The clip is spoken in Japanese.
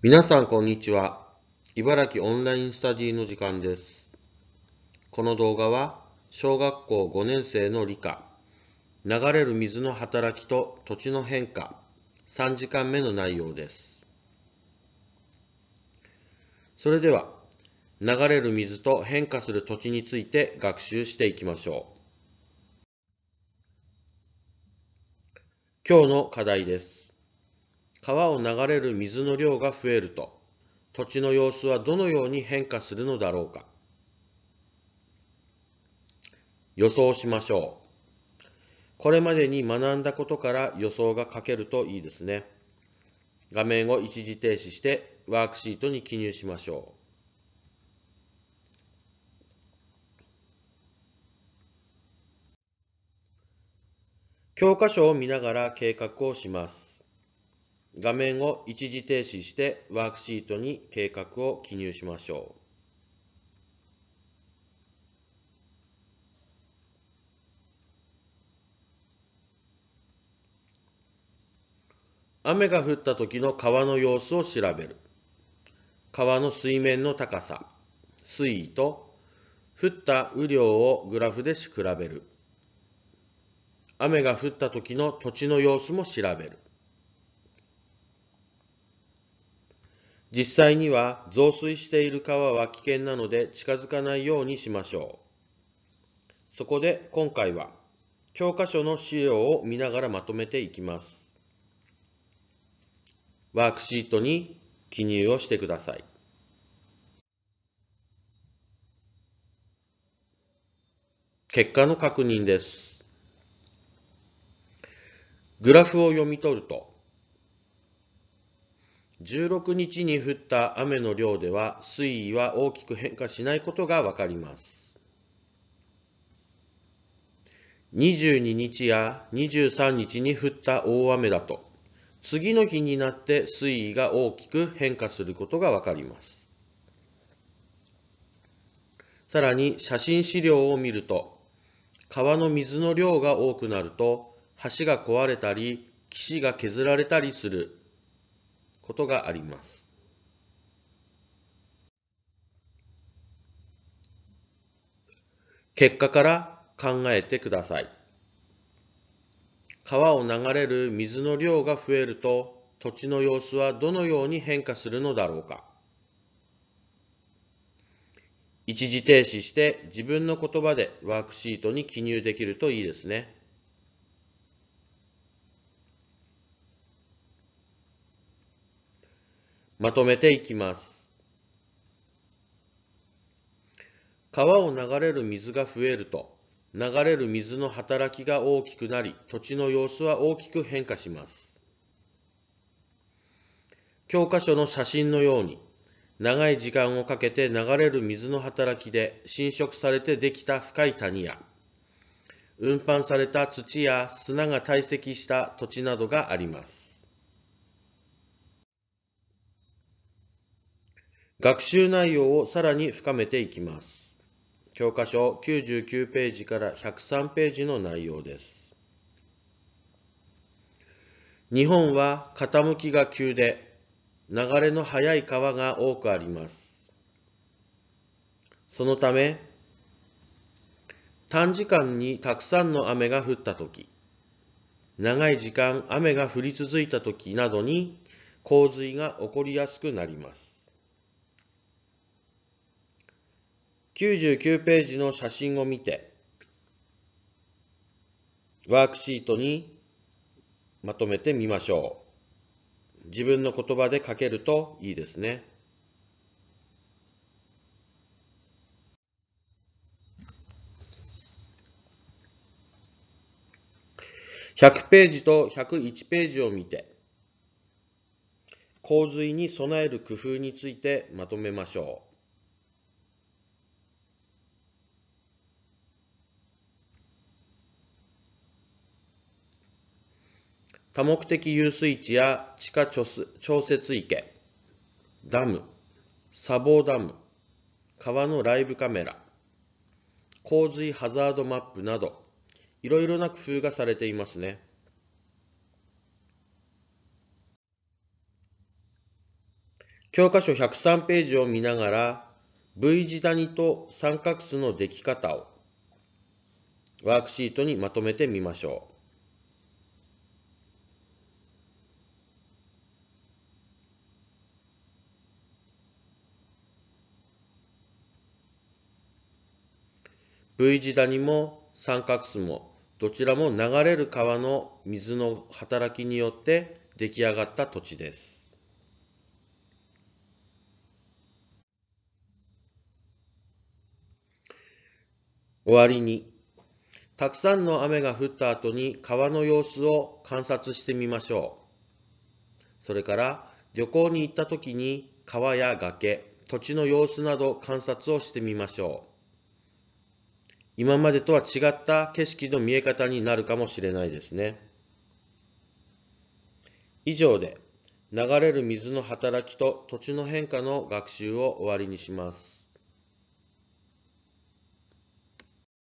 皆さんこんにちは。茨城オンラインスタディの時間です。この動画は小学校5年生の理科、流れる水の働きと土地の変化、3時間目の内容です。それでは、流れる水と変化する土地について学習していきましょう。今日の課題です。川を流れる水の量が増えると、土地の様子はどのように変化するのだろうか。予想しましょう。これまでに学んだことから予想が書けるといいですね。画面を一時停止してワークシートに記入しましょう。教科書を見ながら計画をします。画面を一時停止してワークシートに計画を記入しましょう。雨が降った時の川の様子を調べる。川の水面の高さ、水位と降った雨量をグラフで比べる。雨が降った時の土地の様子も調べる。実際には増水している川は危険なので近づかないようにしましょう。そこで今回は教科書の資料を見ながらまとめていきます。ワークシートに記入をしてください。結果の確認です。グラフを読み取ると、16日に降った雨の量では水位は大きく変化しないことがわかります。22日や23日に降った大雨だと、次の日になって水位が大きく変化することがわかります。さらに写真資料を見ると、川の水の量が多くなると、橋が壊れたり、岸が削られたりすることがあります。結果から考えてください。川を流れる水の量が増えると土地の様子はどのように変化するのだろうか。一時停止して自分の言葉でワークシートに記入できるといいですね。まとめていきます。川を流れる水が増えると、流れる水の働きが大きくなり、土地の様子は大きく変化します。教科書の写真のように、長い時間をかけて流れる水の働きで浸食されてできた深い谷や、運搬された土や砂が堆積した土地などがあります。学習内容をさらに深めていきます。教科書99ページから103ページの内容です。日本は傾きが急で、流れの速い川が多くあります。そのため、短時間にたくさんの雨が降ったとき、長い時間雨が降り続いたときなどに洪水が起こりやすくなります。99ページの写真を見て、ワークシートにまとめてみましょう。自分の言葉で書けるといいですね。100ページと101ページを見て、洪水に備える工夫についてまとめましょう。多目的遊水地や地下調節池、ダム、砂防ダム、川のライブカメラ、洪水ハザードマップなど、いろいろな工夫がされていますね。教科書103ページを見ながら V 字谷と三角巣のでき方をワークシートにまとめてみましょう。V 字谷も三角巣もどちらも流れる川の水の働きによって出来上がった土地です。終わりに、たくさんの雨が降った後に川の様子を観察してみましょう。それから旅行に行った時に川や崖、土地の様子など観察をしてみましょう。今までとは違った景色の見え方になるかもしれないですね。以上で流れる水の働きと土地の変化の学習を終わりにします。